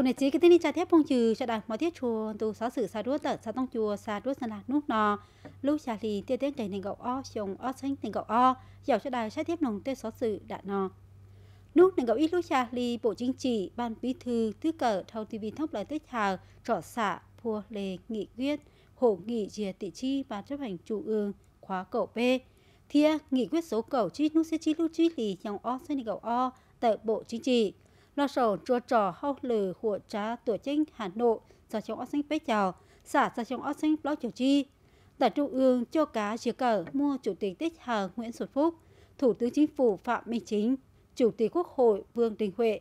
chùa này chỉ cái tên cha thép phong trừ cho đại mọi thiết chùa tu sáu sự sa đuốt tận dạ, sa tông chùa sa đuốt sa lạc nút nò lúc cha lì tia tiếng cảnh tình gậu o chồng o sinh tình gậu o giàu cho đài sa thép nồng tê sáu sự đạn nò nút tình gậu ít lúc cha lì bộ chính trị ban bí thư thứ cờ thâu tivi thóc lại tích hào trọ xạ phua lề nghị quyết hộ nghị dìa tị chi ban chấp hành trung ương khóa cậu b thia nghị quyết số cầu chi nút sẽ chi lưu chi lì trong o sinh tình gậu o tại bộ chính trị lo sổ chua trò hâu lử của trá tuổi chính Hà Nội, xã chống óc sinh bế chào, xã do chống óc sinh lo chiều chi. Tại Trung ương cho cá chứa cờ mua Chủ tịch Tích Hà Nguyễn Xuân Phúc, Thủ tướng Chính phủ Phạm Minh Chính, Chủ tịch Quốc hội Vương Đình Huệ,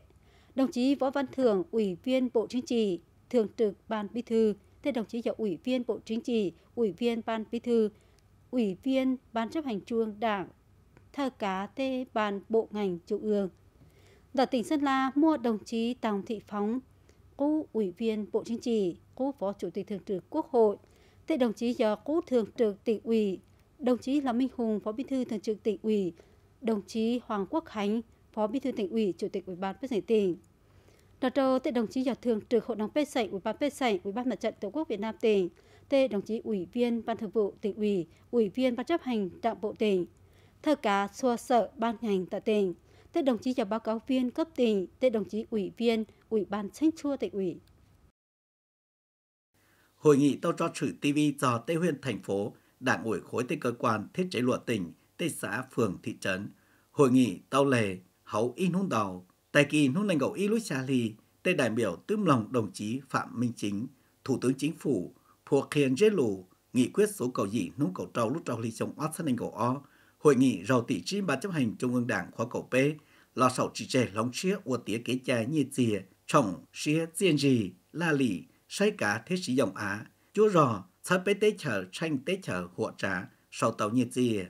đồng chí Võ Văn thường Ủy viên Bộ Chính trị, Thường trực Ban Bí thư, thế đồng chí là Ủy viên Bộ Chính trị, Ủy viên Ban Bí thư, Ủy viên Ban chấp hành Trung ương Đảng, thơ cá tê bàn bộ ngành trung ương. Đợt tỉnh Sơn La mua đồng chí Tòng Thị Phóng, cũ Ủy viên Bộ Chính trị, cũ Phó Chủ tịch Thường trực Quốc hội, tệ đồng chí do cũ Thường trực tỉnh ủy, đồng chí là Minh Hùng, Phó Bí thư Thường trực tỉnh ủy, đồng chí Hoàng Quốc Khánh, Phó Bí thư tỉnh ủy, Chủ tịch Ủy ban Quốc dân tỉnh. Đợt đầu tệ đồng chí do Thường trực Hội đồng phê Sảy, Ủy ban phê Sảy, Ủy ban Mặt trận Tổ quốc Việt Nam tỉnh, tệ đồng chí Ủy viên Ban thường vụ tỉnh ủy, Ủy viên Ban chấp hành Đảng bộ tỉnh, thơ cá xua sợ ban ngành tại tỉnh Thưa đồng chí và báo cáo viên cấp tỉnh, thưa đồng chí ủy viên, ủy ban tranh chua tỉnh ủy. Hội nghị tao cho sử TV do Tây huyện thành phố, đảng ủy khối Tây cơ quan thiết chế luật tỉnh, Tây xã phường thị trấn. Hội nghị tao lề, hậu in hôn đầu, tại kỳ hôn lành gậu y lúi xa lì, Tây đại biểu tương lòng đồng chí Phạm Minh Chính, Thủ tướng Chính phủ, thuộc khiên dễ lù, nghị quyết số cầu dị nung cầu trâu lúc trâu ly chồng ót sân anh cầu o, hội nghị rầu tỷ trí ban chấp hành trung ương đảng khóa cổ P lò sầu chỉ trẻ lóng chia của tía kế cha như tìa chồng chia diên gì la lì say cả thế sĩ dòng á chúa rò sắp bế tế chở tranh tế chở hộ trá sầu tàu như tìa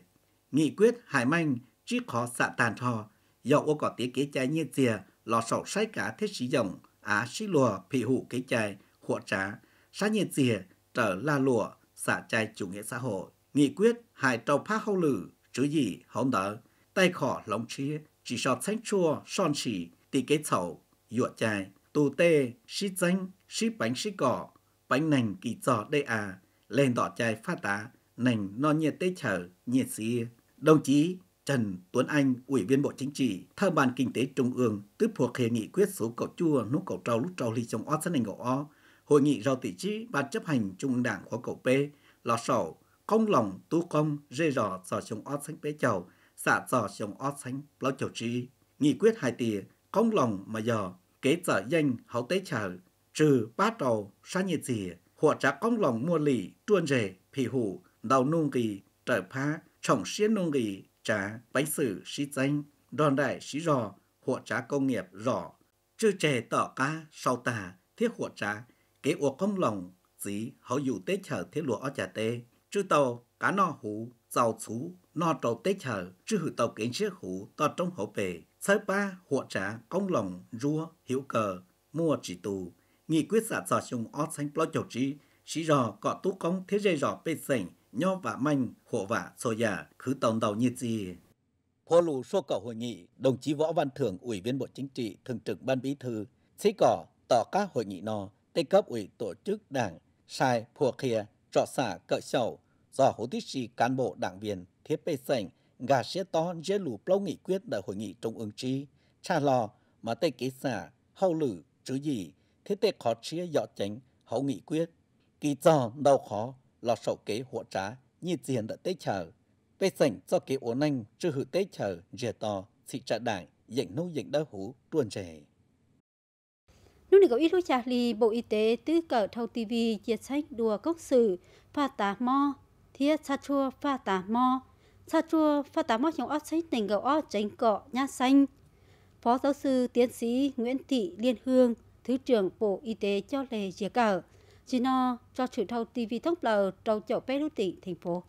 nghị quyết hải manh chỉ khó xạ tàn thò dậu ô cỏ tía kế cha như tìa lò sầu say cả thế sĩ dòng á sĩ lùa phỉ hụ kế chài hộ trá xã như tìa trở la lùa xã chai chủ nghĩa xã hội nghị quyết hải tàu phá hâu lử chú gì hỗn đỡ tay khó lòng trí chỉ so tránh chua son chỉ tì cái chậu yuột chai tù tê xí danh xí bánh xí cỏ bánh nành kỳ giò đây à lên đỏ chai phát tá nành non nhiệt tê chở nhiệt xì đồng chí Trần Tuấn Anh, Ủy viên Bộ Chính trị, thơ bàn Kinh tế Trung ương, tức thuộc hệ nghị quyết số cầu chua nút cầu trâu lúc trâu ly trong ót sân hành cầu o, hội nghị rau tỷ trí ban chấp hành Trung ương Đảng khóa cầu P, lò sầu công lòng tu công rê rò sò chống ót xanh bế chầu xạ sò chống ót xanh lao chầu trí nghị quyết hai tìa công lòng mà dò kế sở danh hậu tế chờ trừ ba đầu sa nhiệt dìa hoặc trả công lòng mua lì tuôn rề phì hủ đầu nung kỳ trở phá trọng xiên nung kỳ trả bánh sử sĩ danh đòn đại sĩ rò hoặc trả công nghiệp rò chư trề tỏ ca sau tà thiết hoặc trả kế uộc công lòng dí hậu dụ tế chờ thiết lụa ó trà tê chư tàu cá no hủ giàu chú no trầu tết chở chư hữu tàu kiến chiếc hủ to trong hậu bề sơ ba hộ trả công lòng rua hiểu cờ mua chỉ tù nghị quyết giả dò chung ót xanh lo chầu trí sĩ rò cọ tú công thế dây rò bê sảnh nho và manh hộ vả sổ giả cứ tổng đầu như gì Phó lù số cỏ hội nghị, đồng chí Võ Văn Thưởng, Ủy viên Bộ Chính trị, Thường trực Ban Bí thư, sĩ cỏ tỏ các hội nghị nò, tây cấp ủy tổ chức đảng, sai phùa kia trọ xả cỡ chậu, do hữu tích sĩ cán bộ đảng viên thiết bê sảnh gà xe to dễ lù lâu nghị quyết đại hội nghị trung ương trí, cha lò mà tê ký xả, hậu lử chứ gì, thế tê khó chia dọ tránh hậu nghị quyết. Kỳ do đau khó, lò sổ kế hộ trá, như diện đã tê chờ. Bê sảnh do kế ổn anh chưa hữu tê chờ dễ to, thị trả đảng, dành nâu dành đa hú, tuôn rể. Nước này có ít lúc chạc lì Bộ Y tế tư cờ thâu TV chia sách đùa cốc sử pha tá mò thiết sát chua pha tá mò sát chua pha tá mò trong ớt sách tỉnh gạo ớt tránh cọ nha xanh. Phó giáo sư tiến sĩ Nguyễn Thị Liên Hương, Thứ trưởng Bộ Y tế cho lề chia cờ Chỉ no cho sự thâu TV thông lờ trâu chậu bé đô tỉnh thành phố.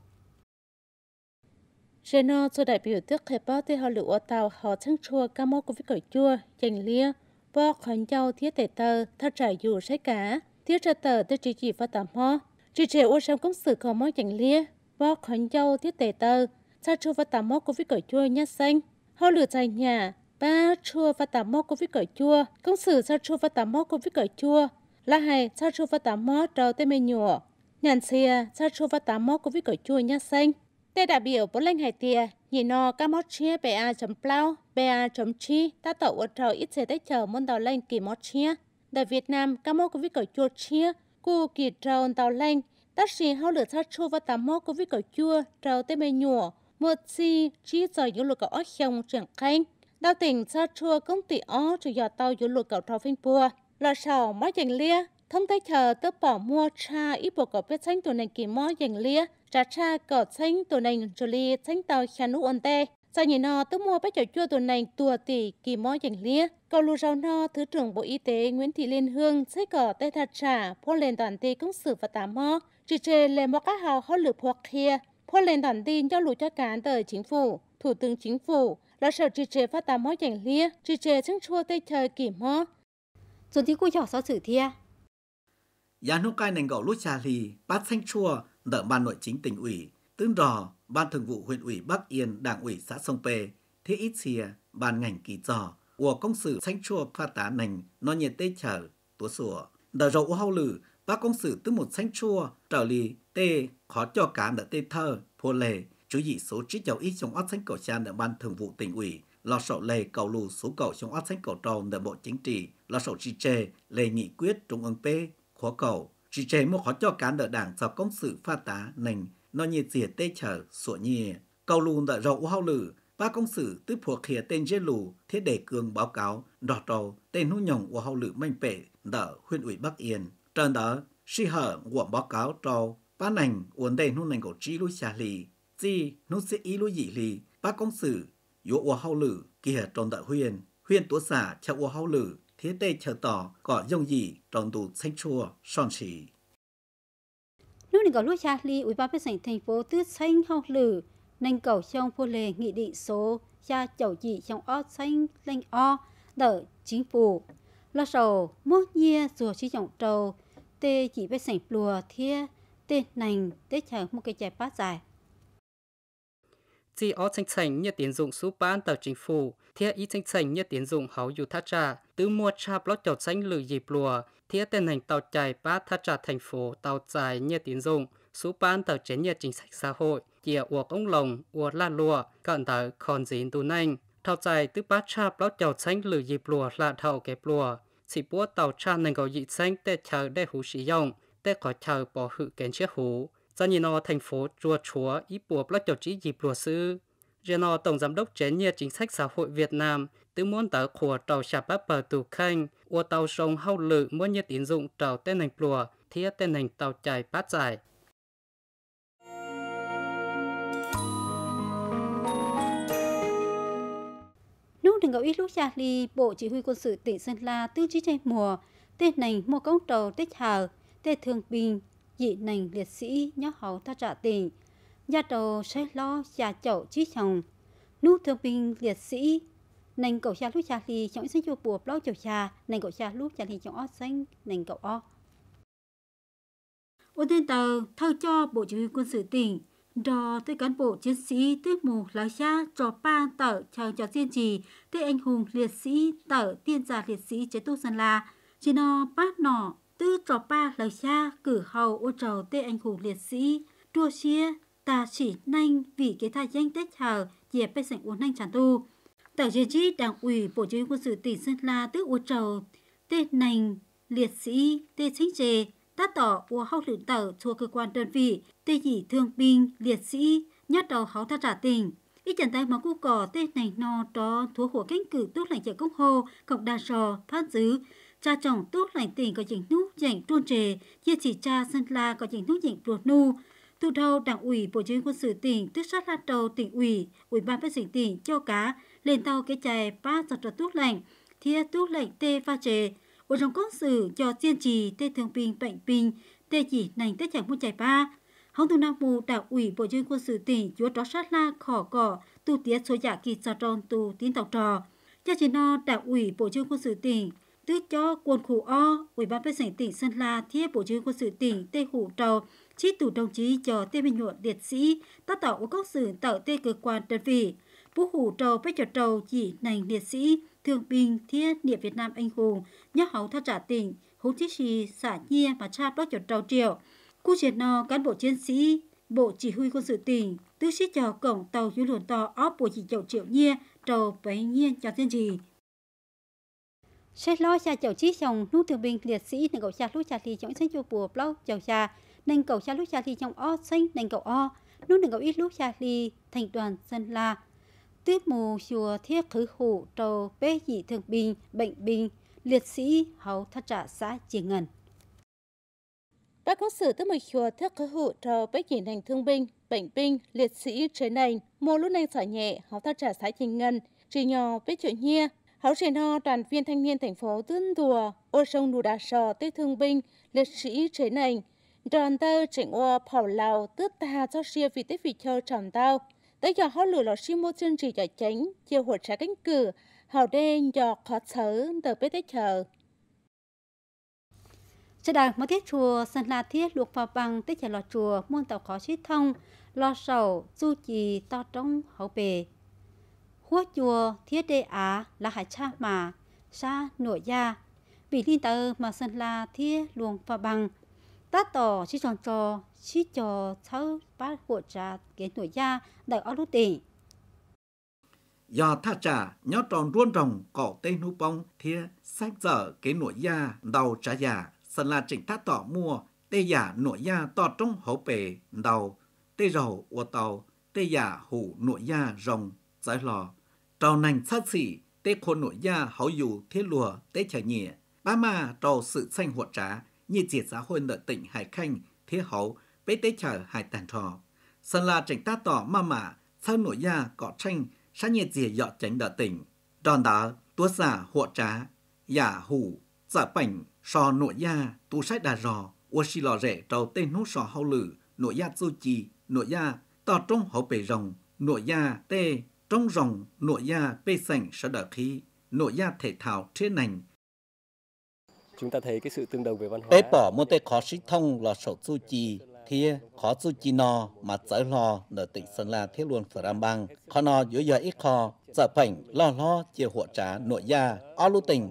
Reno cho đại biểu tức khai báo tới họ lựu ở tàu họ chẳng chua ca mô covid vị chua, chanh lia, bó khẩn châu thiết tệ tờ thật trả dù sách cả thiết trả tờ tới chỉ chỉ và tạm ho chỉ trẻ ô xem công sự có mong chẳng lia bó khẩn châu thiết tệ tờ sa chua và tạm ho covid cởi chua nhát xanh ho lửa dài nhà ba chua và tạm ho covid cởi chua công sự sa chua và tạm ho covid cởi chua là hay sa chua và tạm ho trâu tê mê nhùa nhàn xìa sa chua và tạm ho covid cởi chua nhát xanh tê đại biểu bốn lanh hải tìa nhị no các mốt chia ba chấm plau ba chấm chi ta tẩu ở trời ít sẽ tới chờ môn tàu lên kỳ mốt chia tại Việt Nam các mốt covid cầu chua chia cu kỳ trâu tàu lên ta xì hao lửa sát chua và tám mốt covid cầu chua trâu tê mê nhùa một chi chi giờ những lụa cầu ớt chồng trưởng khanh đào tỉnh sát chua công ty ó chủ giò tàu những lụa cầu trâu phanh bùa lò sầu mó dành lia thông tay chờ tớ bỏ mua cha ít bộ cầu biết xanh tù nền kỳ mó dành lia trả cha cỏ xanh tổ nành trở li xanh tàu khả nụ ổn tê. Sau nhìn nó, tức mua bác chở chua tổ nành tùa tỷ kỳ mò dành lia. Cầu lù rau no, Thứ trưởng Bộ Y tế Nguyễn Thị Liên Hương xây cỏ tê thật trả, phố lên toàn tê công sử và tám mò. Chỉ chê lê mò các hào hóa lực hoặc kia, phố lên toàn tin cho lù cho cán tờ chính phủ, thủ tướng chính phủ, là sở chỉ chế phát tám mò dành lia, chỉ chế chứng chua tê trời kỳ mò. Dồn tí cô nhỏ sao xử thia. Giá nô cai nành gạo lút trà lì, bát xanh chua, nợ ban nội chính tỉnh ủy, tướng rò ban thường vụ huyện ủy Bắc Yên, đảng ủy xã Sông Pê, thế ít xìa, ban ngành kỳ trò, của công sự sanh chua pha tá nành, nó nhiệt tê trở, tố sủa. Đờ rậu hao lử, ba công sự tức một sanh chua, trở lì, tê, khó cho cá nợ tê thơ, phô lề, chú dị số trí chào ít trong ót sánh cầu cha nợ ban thường vụ tỉnh ủy, lo sổ lề cầu lù số cầu trong ót sánh cầu trầu nợ bộ chính trị, lo sổ chi chê, lề nghị quyết trung ương P, khóa cầu, chỉ chế một khó cho cán đỡ đảng sau công sự pha tá nành nó như dìa tê trở sủa nhì cầu lùn đỡ rậu hao lử ba công sự tức phùa khía tên dê lù thiết đề cường báo cáo đọt đầu tên hú nhồng của hao lử manh pệ đỡ huyện ủy bắc yên trơn đó si hở của báo cáo trâu ba nành uốn tên hú nành của trí lúi xà lì chi nó sẽ ý lúi dị lì ba công sự yếu của hao lử kia tròn đỡ huyền huyền tố xả cho của hao lử thế đây chờ tỏ có dòng gì trong tù sách chua son xì. Lúc này có lúc cha ly ủy ban sảnh thành phố tư xanh hậu lử nành cầu trong phô lề nghị định số cha chầu chỉ trong o xanh lanh o đỡ chính phủ lo sầu mốt nhia rùa chi trọng trầu tê chỉ bên sảnh lùa thia tê nành tê chờ một cái chè phát dài chỉ ở chính sách như tiến dụng số bán tàu chính phủ, thiết ý chính sách như tiến dụng hậu dù thác trà, tứ mua cha lót chậu xanh lử dịp lùa, thiết tên hành tàu chạy ba thác trà thành phố tàu chạy như tiến dụng, số bán tàu chính như chính sách xã hội, chìa uộc ông lồng, uộc la lùa, cận tờ còn dính tù nanh. Thảo chạy tứ ba cha lót chậu xanh lử dịp lùa là thảo kẹp lùa, chỉ búa tàu cha nành cầu dị xanh để chờ để hữu sử dụng, để có chờ bỏ hữu kén chiếc hữu do nhìn nó thành phố chùa chúa ý bùa lắc chầu trí dịp lùa sư rồi nó tổng giám đốc chế nhiệt chính sách xã hội Việt Nam từ muốn tờ của tàu xà bắp bờ tù khanh của tàu sông hậu lự muốn nhiệt tín dụng tàu tên hành lùa thiết tên hành tàu chạy bát giải Nút đừng gấu ít lúc xa ly, Bộ Chỉ huy Quân sự tỉnh Sơn La tư trí chạy mùa, tên này mua công trầu tích hào, tên thường bình, dị nành liệt sĩ nhớ hậu ta trả tình gia đầu sẽ lo gia chậu chí chồng nút thương binh liệt sĩ nành cậu cha lúc cha thì chọn sinh chùa buộc lo chậu cha nành cậu cha lúc cha thì chọn ót xanh nành cậu ó ô tên tờ thơ cho bộ chỉ huy quân sự tỉnh đò tới cán bộ chiến sĩ tới mù lá cha cho ba tờ chờ trò tiên trì tới anh hùng liệt sĩ tờ tiên già liệt sĩ chế tu sơn la chỉ nó bát nọ tư trò ba là cha cử hầu ô trầu tê anh hùng liệt sĩ chua chia ta chỉ nhanh vì cái thai danh tết hờ dìa bây sảnh uốn nhanh tràn tu tờ dê chi đảng ủy bộ chỉ huy quân sự tỉnh sơn la tức ô trầu tê nành liệt sĩ tê chính trề ta tỏ ô hậu lựu tờ chua cơ quan đơn vị tê dĩ thương binh liệt sĩ nhất đầu háo tha trả tình ít chẳng tay mà cu cỏ tê này no đó thua của cánh cử tốt lành chạy công hồ cộng đa sò phát dứ cha chồng tốt lành tình có chính nút dành trôn trề, chia chỉ cha sân la có chính nút dành ruột nu. Từ thâu đảng ủy bộ chính quân sự tỉnh tức sát la đầu tỉnh ủy, ủy ban phát triển tỉnh cho cá lên tàu cái chài ba giọt trò tốt lành, thiết tốt lành tê pha trề. Bộ trong quân sự cho tiên trì tê thường bình bệnh bình tê chỉ nành tê chẳng muốn chài ba. Hồng tu nam mù đảng ủy bộ chính quân sự tỉnh chúa đó sát la khỏ cỏ tu tiết số giả kỳ sọt tròn tu tín tàu trò. Cha chỉ no đảng ủy bộ trưởng quân sự tỉnh tư cho quân khu O, Ủy ban nhân dân tỉnh Sơn La thiết bộ chứ quân sự tỉnh tê hủ trầu, chi tủ đồng chí cho tê bình nhuận liệt sĩ, tác tạo của các sự tạo tê cơ quan đơn vị. Vũ hủ trầu bách trò trầu chỉ nành liệt sĩ, thương binh thiết niệm Việt Nam anh hùng, nhắc hấu thao trả tỉnh, hỗ thiết trì xã nhia và cha bác trò trầu triệu. Khu chiến no cán bộ chiến sĩ, Bộ Chỉ huy quân sự tỉnh, tư sĩ cho cổng tàu dưới luồn to óp của chỉ chậu triệu nhia, trầu bấy nhiên cho tiên trì sẽ lo cha cháu chí chồng nút thương binh liệt sĩ nên cậu cha lúc cha thì chống sinh cho bùa blau cháu cha nên cậu cha lúc cha thì trong o sinh nên cậu o nút nên cậu ít lúc cha thì thành đoàn dân la tuyết mù chùa thiết khứ hủ trầu bế dị thương binh bệnh binh liệt sĩ hầu thất trả xã chiền ngân các quốc sử tức mười chùa thiết khứ hủ trầu bế dị thành thương binh bệnh binh liệt sĩ trên này mua lúc này sở nhẹ hầu thất trả xã chiền ngân chỉ nhỏ với chuyện nhia Hảo triển ho đoàn viên thanh niên thành phố Tương Tùa, ô sông Nù Đà Sò tết thương binh, liệt sĩ chế nành. Đoàn tơ chỉnh ô phảo lào tước ta cho xia vì tết vị chơ tròn tao. Tới giờ họ lửa lọ xi mô chân trì giải tránh, chia hồ trái cánh cử, hảo đen nhọ khó chớ, tờ bế tế chờ. Sẽ đài mới tiết chùa sân la thiết luộc vào bằng tết chờ lọ chùa muôn tàu khó suy thông, lọ sầu, du trì to trống hậu bề hua chùa thiết đê á là hải cha mà sa nội gia vì linh tờ mà sân là thiết luồng và bằng tát tỏ chi tròn trò chi trò thấu ba của cha kế nội gia đại ở lúc tỉnh do tha trà nhó tròn ruôn rồng cỏ tên hú bông thia sách dở kế nội gia đầu trà giả sân là chỉnh thát tỏ mua tê giả nội gia tỏ trong hậu bể đầu tê rầu ua tàu tê giả hủ nội gia rồng giải lò trò nành xa xỉ, tế khổ nội gia hảo dù thế lùa, tế trả nhẹ. Ba mà trò sự xanh hoạt trá, như diệt xã hội nợ tỉnh Hải Khanh, thế hậu, bế tế trở Hải Tàn Trò. Sơn La tránh ta tỏ mà mà, sao nội gia cọ tranh, xã nhiệt dìa dọ tránh đỡ tỉnh. Đòn đó, tua giả hộ trá, giả hủ, giả bảnh, sò nội gia, tu sách đà rò, ua lò rẻ trầu tên nút sò hậu lử, nội gia du trì, nội gia, tỏ trong hậu bể rồng, nội gia tê trong ròng nội gia bê sảnh sở đỡ khí, nội gia thể thao thế nành. Chúng ta thấy cái sự tương đồng về văn hóa. Tế bỏ mô tế khó sĩ thông là sổ su chi, thia khó su chi no mà giải lò ở tỉnh Sơn La thiết luôn sở ram bang. Khó no dưới giờ ít khó, sở phảnh lo lo chia hộ trá nội gia, o lưu tình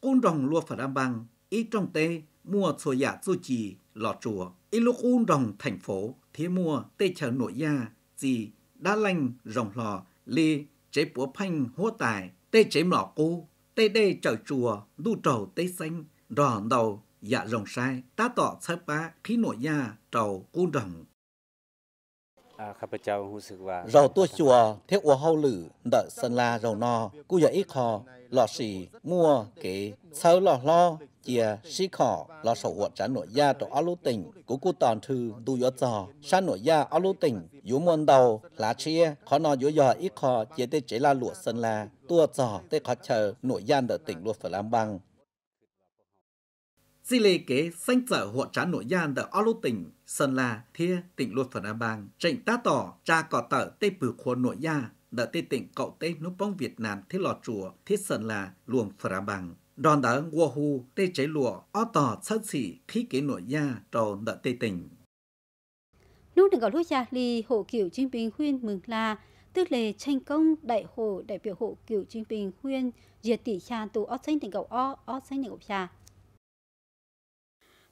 Côn ròng lua phở ram bang, ít trong tê, mua sổ giả su chi, lò chùa. Ít lúc un ròng thành phố, thia mua tê chờ nội gia, gì đá lanh rồng lò li chế búa phanh hô tài tê chế mỏ cu tê đê chở chùa đu trầu tê xanh đỏ đầu dạ rồng sai ta tọ sai ba khí nội nhà trầu cu rồng À, rồi tua chùa theo ua hâu lử đợi sân la rau no cu giờ ít khò lọ xì mua kế sau lọ lo chia xí khỏ lọ sổ hoạt trả nội gia cho áo tỉnh của cu toàn thư tu gió giò sa nội gia áo tỉnh yếu môn đầu lá chia khó no yếu giò ít khò chia tê chế la lụa sân la tua trò tê khó chờ nội gia đợi tỉnh lụa phải làm bằng Di lê kế sanh trở hộ trá nội gian ở o lô tỉnh, Sơn La, Thia, tỉnh Luột Phần A Bang, trịnh tá tỏ, cha cỏ tở tê bử khu nội gia, đợi tê tỉnh cậu tê núp bóng Việt Nam thiết lò chùa, thiết Sơn La, luồng Phần A Bang. đoàn đá ngua hu, tê cháy lụa o tỏ sân xỉ khí kế nội gia, trầu đợi tê tỉnh. Lúc đừng gọi lúc cha lì hộ kiểu chiến binh khuyên mừng là, tức lệ tranh công đại hội đại biểu hộ kiểu chiến binh khuyên diệt tỷ cha tù o xanh tỉnh cậu o, o xanh tỉnh cậu cha.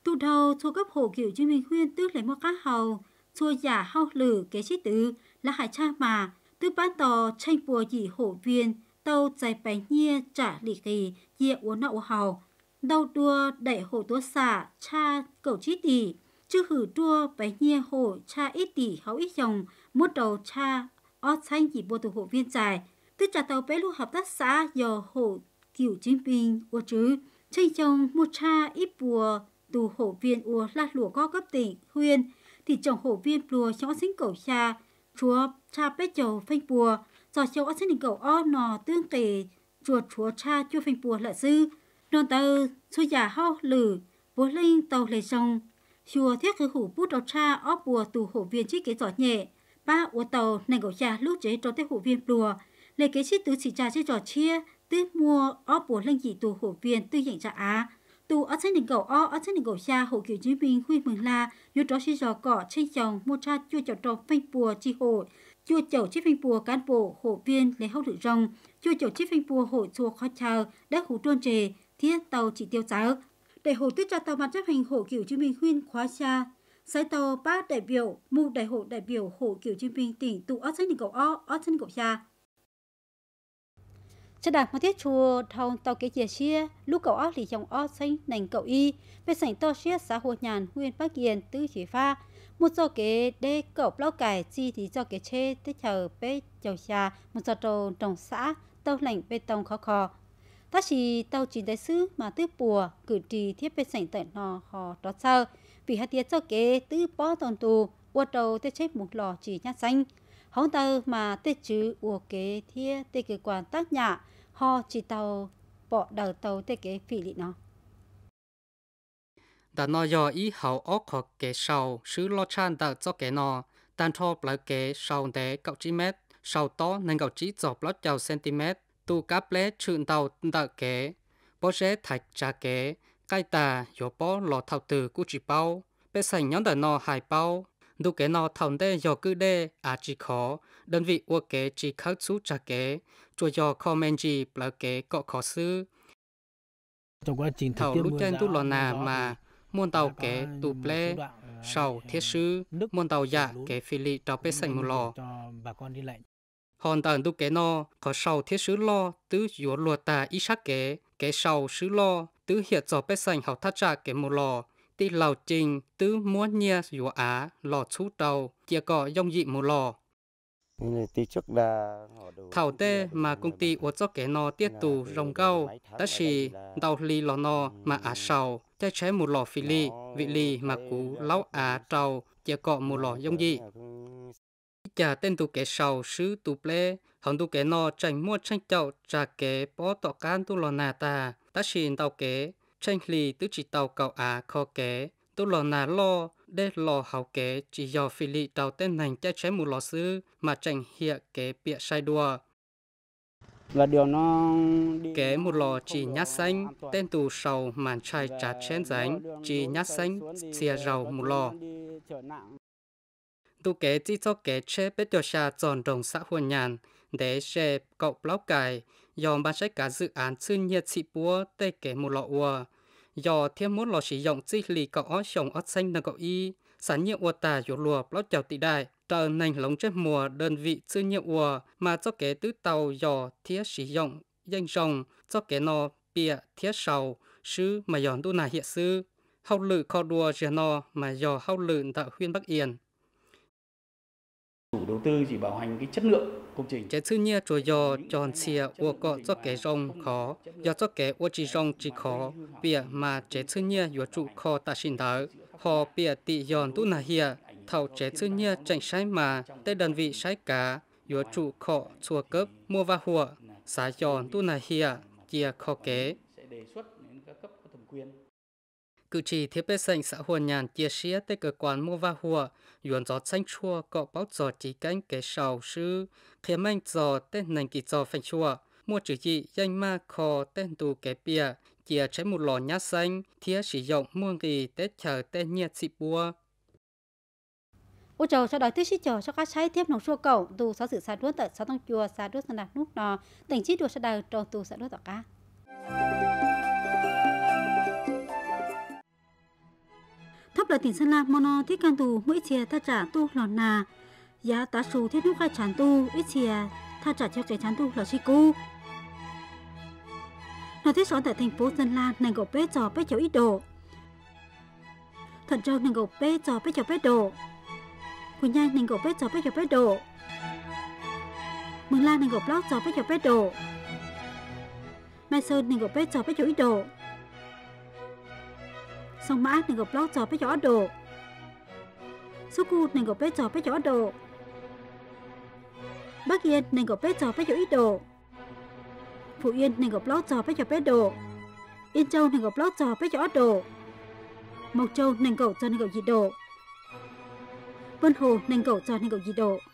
Tu đầu chua cấp hộ kiểu Duy Minh Huyên tức lấy một cá hầu, chua giả hao lử kế chế tứ là hải cha mà, tư bán tò tranh bùa dị hộ viên, tàu dài bánh nhia trả lì kỳ, dịa uốn nậu hầu. Đầu đua đẩy hộ tua xả, cha cầu chí tỷ, chứ hử đua bánh nhia hộ cha ít tỷ hấu ít dòng, mốt đầu cha ót tranh dị bùa tù hộ viên dài. Tư trả tàu bé lưu hợp tác xã dò hộ kiểu chính bình của chứ, tranh chồng mua cha ít bùa tù hộ viên ua la lùa có cấp tỉnh khuyên thì chồng hộ viên lùa cho sinh cầu cha chúa cha bé chầu phanh bùa do cháu cho sinh cầu o nò tương kể chúa chúa cha chúa phanh bùa là sư non tàu su già ho lử bố linh tàu lề sông chùa thiết cứ hủ bút đầu cha ó bùa tù hộ viên chiếc kế giọt nhẹ ba ua tàu nành cầu cha lúc chế cho tới hộ viên lùa lấy kế chiếc tứ chỉ cha chiếc trò chia tứ mua ó bùa linh dị tù hộ viên tư hiện cha á tu ở trên đỉnh cầu o ở trên đỉnh cầu xa hộ kiểu chiến binh huy mừng la như đó xí giò cỏ trên chồng mua cha chua chậu trồng phanh bùa chi hộ chua chậu chiếc phanh bùa cán bộ hộ viên lấy hậu tự rồng chua chậu chiếc phanh bùa hội chùa khó chờ đã hủ trôn trề thiết tàu chỉ tiêu giáo để hội tuyết tra tàu mặt chấp hành hộ kiểu chiến binh huyên khóa xa sai tàu ba đại biểu mu đại hội đại biểu hộ kiểu chiến binh tỉnh tụ ở trên đỉnh cầu o ở trên cầu xa sẽ đạt một thiết chùa thông tàu kế chia chia, lúc cậu ót thì chồng ót xanh nành cậu y, về sảnh to chia xã hội nhàn nguyên bác kiền tư chỉ pha. Một do kế đê cậu lao cải chi thì do kế chê tới chờ bê chầu trà, một do trầu trồng xã, tàu lạnh bê tông khó khó Ta chỉ tàu chỉ đại sứ mà tư bùa, cử trì thiết bên sảnh tận nò hò đó sao, vì hạt tiết do kế tư bó tồn tù, uất đầu tới chết một lò chỉ nhát xanh hôm tàu mà tích chữ ủa kế thiê, tích kế quan tác nhạ ho chỉ tàu bỏ đầu tàu tích kế phỉ lị nó đã nó do ý hậu ốc hoặc kế sau, sứ lo chan đợi cho kế nó tàn thô lại kế sau để cậu chỉ mét sau to nên cậu chỉ dọc lót chầu cm tu cáp lé trượn tàu đợi kế bó ré thạch trà kế cai tà yếu bó lò thảo từ cú chỉ bao bê sành nhóm đợi nó hài bao đủ cái nó thằng đê do cứ đê à chỉ khó đơn vị ô kế chỉ khắc chú trả kế chùa do comment gì là kế có khó sư thầu lúc chân tu lò nà mà muôn tàu kế tù ple sau ờ, thiết sư ờ, muôn tàu dạ kế phi lị tàu bê sành một lò hòn tần đủ kế no có sau thiết sứ lo tứ yếu luật tà ít sát kế kế sau sứ lo tứ hiện dò bê sành học thắt trà kế một lò tí lào trình tứ múa nhia dù á lò chú tàu chia cỏ dông dị mù lò thảo tê mà công ty ủa cho kẻ nó tiết tù rồng cao ta xì đào lì lò nò mà á sầu trái trái mù lò phi lì vị lì mà cú lão á trầu chia cọ mù lò dông dị chả tên tù kẻ sầu sứ tù ple hòn tù kẻ nò chảnh mua tranh chậu trà kẻ bó tọ can tù lò nà ta ta xì đào kẻ tranh lì tứ chỉ tàu cầu á à, khó kế tôi lò nà lo đê lò hào kế chỉ dò phi lì tàu tên nành chai trái mù lò sư mà tranh hiện kế bịa sai đùa và điều nó kế một lò chỉ nhát xanh tên tù sầu màn chai trà chén ránh chỉ nhát xanh xìa rầu một lò tu kế chỉ cho kế chế bết cho xa tròn đồng xã huân nhàn để xe cậu lóc cài dòng bà sách cả dự án sư nhiệt sĩ búa tê kể một lọ ua dò thêm một lọ sử dụng chi lì cậu ó sòng ó xanh nâng cậu y sản nhiệm ua tà dụ lùa lót chào tị đại trở nành lóng chết mùa đơn vị sư nhiệm ua mà cho kế tứ tàu dò thiết sử dụng danh rồng cho kế nò bịa thiết sầu sư mà dòn tu nà hiện sư hậu lự kho đùa rìa nò mà dò hậu lự tạo huyên bắc yên đầu tư chỉ bảo hành cái chất lượng công trình. Chế sư nhia cho yo chọn xia của có cho cái rong khó, do cho kẻ của chỉ rong chỉ khó, bia mà chế sư nhia yo trụ khó ta xin đỡ, họ bia tị yon tu na hia, thầu chế sư nhia tranh sai mà, tới đơn vị sai cả yo trụ khó chùa cấp mua và hùa, xá yon tu na hia, chia khó kế. Cử chỉ thiết bế sành xã hồn Nhàn chia sẻ tới cơ quan mua và hùa, yuan gió xanh chua có báo gió chỉ cánh cái sầu sư khi mang gió tên nành kỳ gió phanh chua mua chữ gì danh ma kho tên tù cái bia chia trái một lò nhát xanh thía sử dụng muôn kỳ tết chờ tên nhiệt xị bua u chờ sau đó tiếp sĩ chờ cho các trái tiếp nồng chua cầu tù sáu sự sa đuối tại sáu tông chùa sa đuối sân đạt nút nò tỉnh chi đuối sa đào trâu tù sa đuối tỏ cá đời tỉnh Sơn La mono thiết can tù mỗi chia ta trả tu lò nà giá tá sù thiết nước khai chán tu ít chia ta trả cho cái chán tu là chi cu nó thiết són tại thành phố Sơn La nàng gộp bế trò bế chậu ít đồ thuận cho nàng gộp bế trò bế chậu bế đồ của nhai nàng gộp bế trò bế chậu bế đồ mường la nàng gộp lót trò bế chậu bế đồ mai sơn nàng gộp bế trò bế chậu ít đồ sông mã 성마 nego blog cho đồ, yo do. Suku gặp pe cho pe yo đồ, Bắc Yên gặp pe cho pe yo ít đồ. Phú Yên gặp lót cho pe yo pe đồ. Yên Châu gặp lót cho pe yo đồ. Mộc Châu nego cho gặp gì đồ. Vân Hồ nego cho gặp gì đồ.